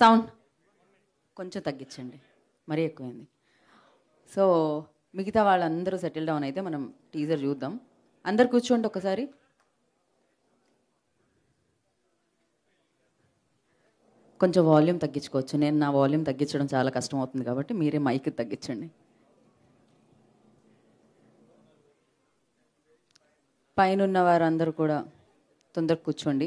sound కొంచెం తగ్గించండి మరీ ఎక్కువైంది సో మిగతా వాళ్ళందరూ సెటిల్ డౌన్ అయితే మనం టీజర్ చూద్దాం అందరు కూర్చోండి ఒకసారి కొంచెం వాల్యూమ్ తగ్గించుకోవచ్చు నేను నా వాల్యూమ్ తగ్గించడం చాలా కష్టం అవుతుంది కాబట్టి మీరే మైక్ తగ్గించండి పైన వారందరూ కూడా తొందరగా కూర్చోండి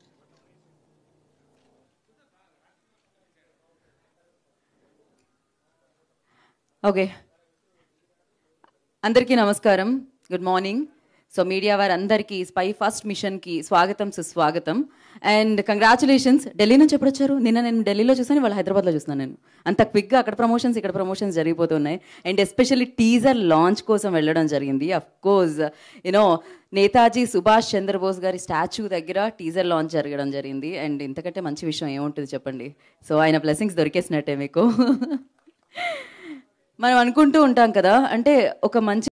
ఓకే అందరికీ నమస్కారం గుడ్ మార్నింగ్ సో మీడియా వారందరికీ స్పై ఫస్ట్ మిషన్కి స్వాగతం సుస్వాగతం అండ్ కంగ్రాచులేషన్స్ ఢిల్లీ నుంచి ఎప్పుడు వచ్చారు నిన్న నేను ఢిల్లీలో చూసాను వాళ్ళు హైదరాబాద్లో చూస్తున్నాను నేను అంత క్విక్గా అక్కడ ప్రమోషన్స్ ఇక్కడ ప్రమోషన్స్ జరిగిపోతున్నాయి అండ్ ఎస్పెషల్లీ టీజర్ లాంచ్ కోసం వెళ్ళడం జరిగింది of course you know Netaji Subhash Chandra Bose గారి స్టాచ్యూ దగ్గర టీజర్ లాంచ్ జరగడం జరిగింది అండ్ ఇంతకంటే మంచి విషయం ఏముంటుంది చెప్పండి సో ఆయన బ్లెస్సింగ్స్ దొరికేసినట్టే మీకు మనం అనుకుంటూ ఉంటాం కదా అంటే ఒక మంచి